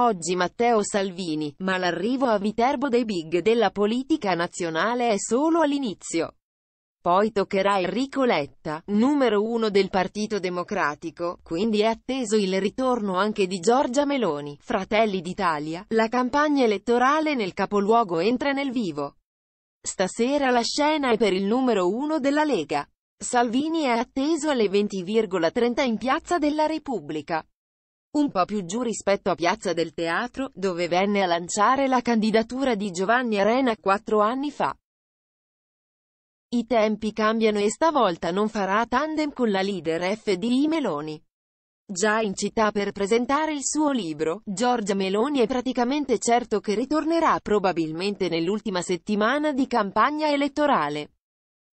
Oggi Matteo Salvini, ma l'arrivo a Viterbo dei big della politica nazionale è solo all'inizio. Poi toccherà Enrico Letta, numero uno del Partito Democratico, quindi è atteso il ritorno anche di Giorgia Meloni, Fratelli d'Italia, la campagna elettorale nel capoluogo entra nel vivo. Stasera la scena è per il numero uno della Lega. Salvini è atteso alle 20,30 in Piazza della Repubblica un po' più giù rispetto a Piazza del Teatro, dove venne a lanciare la candidatura di Giovanni Arena quattro anni fa. I tempi cambiano e stavolta non farà tandem con la leader FDI Meloni. Già in città per presentare il suo libro, Giorgia Meloni è praticamente certo che ritornerà probabilmente nell'ultima settimana di campagna elettorale.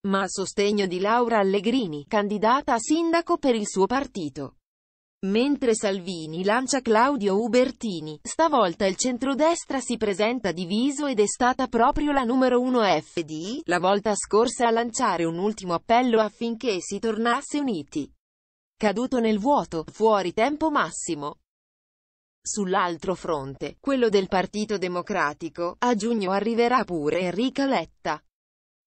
Ma a sostegno di Laura Allegrini, candidata a sindaco per il suo partito. Mentre Salvini lancia Claudio Ubertini, stavolta il centrodestra si presenta diviso ed è stata proprio la numero 1 FD, la volta scorsa a lanciare un ultimo appello affinché si tornasse uniti. Caduto nel vuoto, fuori tempo massimo. Sull'altro fronte, quello del Partito Democratico, a giugno arriverà pure Enrica Letta.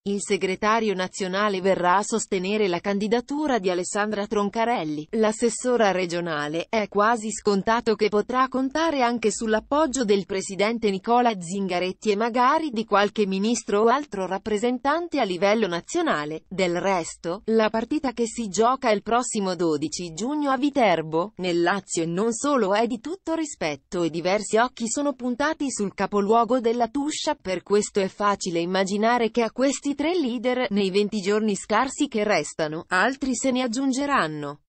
Il segretario nazionale verrà a sostenere la candidatura di Alessandra Troncarelli, l'assessora regionale, è quasi scontato che potrà contare anche sull'appoggio del presidente Nicola Zingaretti e magari di qualche ministro o altro rappresentante a livello nazionale. Del resto, la partita che si gioca il prossimo 12 giugno a Viterbo, nel Lazio e non solo è di tutto rispetto e diversi occhi sono puntati sul capoluogo della Tuscia, per questo è facile immaginare che a questi tre leader nei 20 giorni scarsi che restano, altri se ne aggiungeranno.